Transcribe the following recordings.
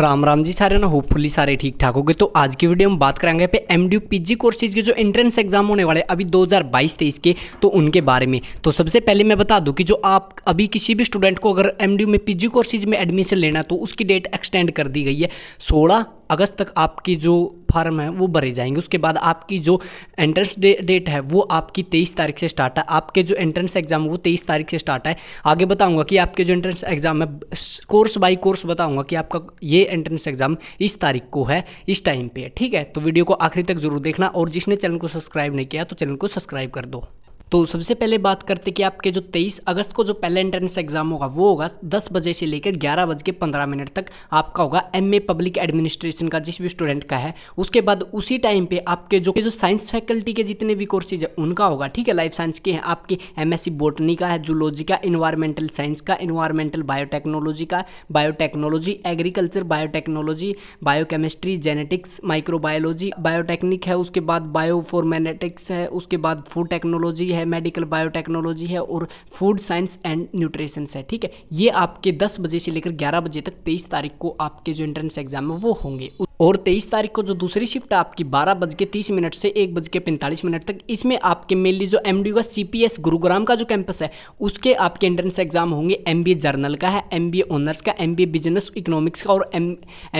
राम राम जी सारे ना होपफुली सारे ठीक ठाक हो गए तो आज की वीडियो में बात करेंगे पे एम डी जी कोर्सेज के जो एंट्रेंस एग्जाम होने वाले अभी 2022 तेईस के तो उनके बारे में तो सबसे पहले मैं बता दूं कि जो आप अभी किसी भी स्टूडेंट को अगर एम में जी कोर्सेज में एडमिशन लेना तो उसकी डेट एक्सटेंड कर दी गई है सोलह अगस्त तक आपकी जो फॉर्म है वो भरे जाएंगे उसके बाद आपकी जो एंट्रेंस डे, डेट है वो आपकी तेईस तारीख से स्टार्ट है आपके जो एंट्रेंस एग्जाम वो तेईस तारीख से स्टार्ट है आगे बताऊँगा कि आपके जो एंट्रेंस एग्जाम है कोर्स बाई कोर्स बताऊँगा कि आपका ये एंट्रेंस एग्जाम इस तारीख को है इस टाइम पे ठीक है तो वीडियो को आखिरी तक जरूर देखना और जिसने चैनल को सब्सक्राइब नहीं किया तो चैनल को सब्सक्राइब कर दो तो सबसे पहले बात करते कि आपके जो 23 अगस्त को जो पहला एंट्रेंस एग्जाम होगा वो होगा 10 बजे से लेकर ग्यारह बज के पंद्रह मिनट तक आपका होगा एमए पब्लिक एडमिनिस्ट्रेशन का जिस भी स्टूडेंट का है उसके बाद उसी टाइम पे आपके जो जो साइंस फैकल्टी के जितने भी कोर्सेज है उनका होगा ठीक है लाइफ साइंस के हैं आपकी एम बोटनी का है जूलॉजी का इन्वायरमेंटल साइंस का इन्वायरमेंटल बायोटेक्नोलॉजी का biotechnology agriculture biotechnology biochemistry genetics microbiology biotechnic है उसके बाद बायोफॉर्मेनेटिक्स है उसके बाद फूड टेक्नोलॉजी है है मेडिकल बायोटेक्नोलॉजी है और फूड साइंस एंड न्यूट्रिशन है ठीक है ये आपके दस बजे से लेकर ग्यारह बजे तक तेईस तारीख को आपके जो एंट्रेंस एग्जाम है वो होंगे और तेईस तारीख को जो दूसरी शिफ्ट आपकी बारह बज के तीस मिनट से एक बज के पैंतालीस मिनट तक इसमें आपके मेनली जो एम का सी गुरुग्राम का जो कैंपस है उसके आपके एंट्रेंस एग्जाम होंगे एम बी ए जर्नल का है एम बी ऑनर्स का एम बिजनेस इकोनॉमिक्स का और एम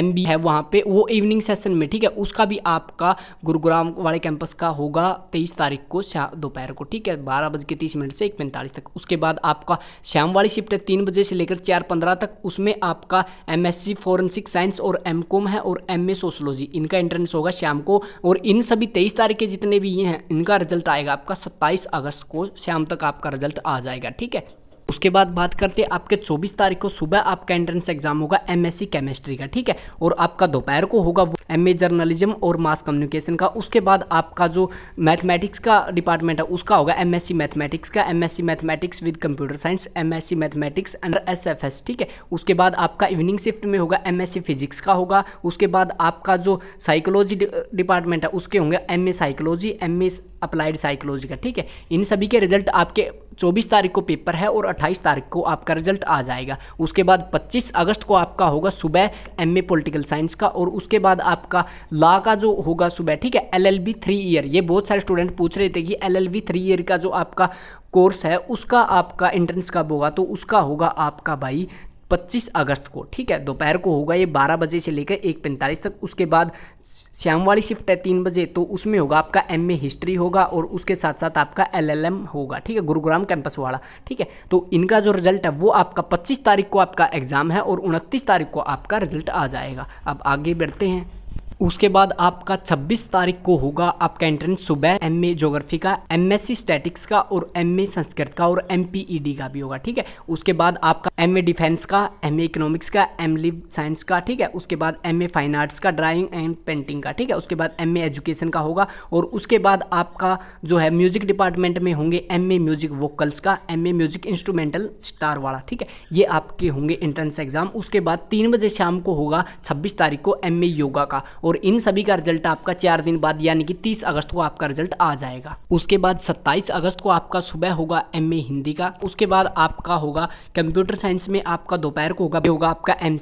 एम है वहाँ पे वो इवनिंग सेशन में ठीक है उसका भी आपका गुरुग्राम वाले कैंपस का होगा तेईस तारीख को दोपहर को ठीक है है बारह बज के तीस मिनट से एक पैंतालीस तक उसके बाद आपका शाम वाली शिफ्ट है तीन बजे से लेकर चार पंद्रह तक उसमें आपका M S C forensic science और एम कॉम है और एम ए सोशोलॉजी इनका एंट्रेंस होगा शाम को और इन सभी तेईस तारीख के जितने भी ये हैं इनका रिजल्ट आएगा आपका सत्ताईस अगस्त को शाम तक आपका रिजल्ट आ जाएगा ठीक है उसके बाद बात करते हैं आपके 24 तारीख को सुबह आपका एंट्रेंस एग्जाम होगा एमएससी केमिस्ट्री का ठीक है और आपका दोपहर को होगा ए जर्नलिज्म और मास कम्युनिकेशन का उसके बाद आपका जो मैथमेटिक्स का डिपार्टमेंट है उसका होगा एम मैथमेटिक्स का M mathematics with computer science M mathematics under S ठीक है उसके बाद आपका इवनिंग शिफ्ट में होगा एम फिजिक्स का होगा उसके बाद आपका जो साइकोलॉजी डिपार्टमेंट है उसके होंगे M psychology M applied psychology का ठीक है इन सभी के रिजल्ट आपके चौबीस तारीख को पेपर है और अट्ठाईस तारीख को आपका रिजल्ट आ जाएगा उसके बाद पच्चीस अगस्त को आपका होगा सुबह एम ए पोलिटिकल साइंस का और उसके बाद आपका लॉ का जो होगा सुबह ठीक है L L B three year ये बहुत सारे स्टूडेंट पूछ रहे थे कि L L B three year का जो आपका कोर्स है उसका आपका एंट्रेंस कब होगा तो उसका होगा आपका भाई 25 अगस्त को ठीक है दोपहर को होगा ये 12 बजे से लेकर एक पैंतालीस तक उसके बाद शाम वाली शिफ्ट है तीन बजे तो उसमें होगा आपका एम हिस्ट्री होगा और उसके साथ साथ आपका एल होगा ठीक है गुरुग्राम कैंपस वाला ठीक है तो इनका जो रिजल्ट है वो आपका पच्चीस तारीख को आपका एग्ज़ाम है और उनतीस तारीख को आपका रिजल्ट आ जाएगा अब आगे बढ़ते हैं उसके बाद आपका 26 तारीख को होगा आपका एंट्रेंस सुबह एम ए जोग्राफी का एम एस सी स्टैटिक्स का और एम ए संस्कृत का और एम पी ई डी का भी होगा ठीक है उसके बाद आपका एम ए डिफेंस का एम ए इकोनॉमिक्स का एम लिव साइंस का ठीक है उसके बाद एम ए फाइन आर्ट्स का ड्राइंग एंड पेंटिंग का ठीक है उसके बाद एम ए एजुकेशन का होगा और उसके बाद आपका जो है म्यूजिक डिपार्टमेंट में होंगे एम ए म्यूजिक वोकल्स का M A music instrumental star वाला ठीक है ये आपके होंगे एंट्रेंस एग्जाम उसके बाद तीन बजे शाम को होगा छब्बीस तारीख को एम ए योगा का और और इन सभी का रिजल्ट आपका चार दिन बाद यानी कि तीस अगस्त को आपका रिजल्ट आ जाएगा उसके बाद सत्ताईस अगस्त को आपका सुबह होगा एम हिंदी का उसके बाद आपका होगा कंप्यूटर साइंस में आपका दोपहर को होगा होगा आपका M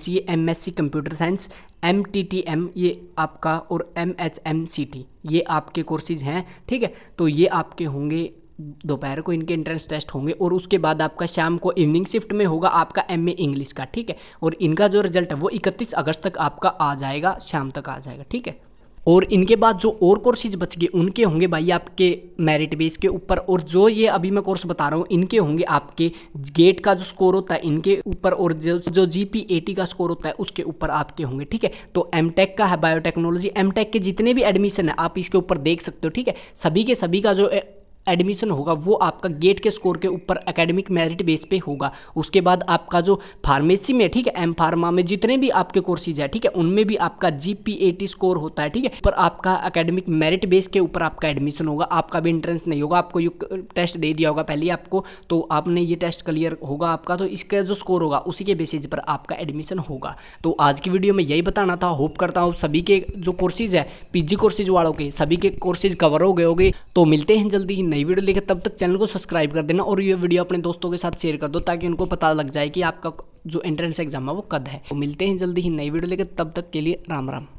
C computer science M T T M ये आपका और M H M C T ये आपके कोर्सेज हैं ठीक है तो ये आपके होंगे दोपहर को इनके एंट्रेंस टेस्ट होंगे और उसके बाद आपका शाम को इवनिंग शिफ्ट में होगा आपका एम इंग्लिश का ठीक है और इनका जो रिजल्ट है वो इकतीस अगस्त तक आपका आ जाएगा शाम तक आ जाएगा ठीक है और इनके बाद जो और कोर्सेज बच गए उनके होंगे भाई आपके मेरिट बेस के ऊपर और जो ये अभी मैं कोर्स बता रहा हूँ इनके होंगे आपके गेट का जो स्कोर होता है इनके ऊपर और जो जो जी पी टी का स्कोर होता है उसके ऊपर आपके होंगे ठीक है तो एम टेक का है बायोटेक्नोलॉजी एम टेक के जितने भी एडमिशन है आप इसके ऊपर देख सकते हो ठीक है सभी के सभी का जो एडमिशन होगा वो आपका गेट के स्कोर के ऊपर एकेडमिक मेरिट बेस पे होगा उसके बाद आपका जो फार्मेसी में ठीक है एम फार्मा में जितने भी आपके कोर्सेज है ठीक है उनमें भी आपका जी स्कोर होता है ठीक है पर आपका अकेडमिक मेरिट बेस के ऊपर आपका एडमिशन होगा आपका भी इंट्रेंस नहीं होगा आपको ये टेस्ट दे दिया होगा पहले आपको तो आपने ये टेस्ट क्लियर होगा आपका तो इसका जो स्कोर होगा उसी के बेसिस पर आपका एडमिशन होगा तो आज की वीडियो में यही बताना था होप करता हूँ सभी के जो कोर्सेज है पीजी कोर्सेज वालों के सभी के कोर्सेज कवर हो गए होंगे तो मिलते हैं जल्दी ही नई वीडियो लेकर तब तक चैनल को सब्सक्राइब कर देना और ये वीडियो अपने दोस्तों के साथ शेयर कर दो ताकि उनको पता लग जाए कि आपका जो एंट्रेंस एग्जाम है वो कद है तो मिलते हैं जल्दी ही नई वीडियो लेकर तब तक के लिए राम राम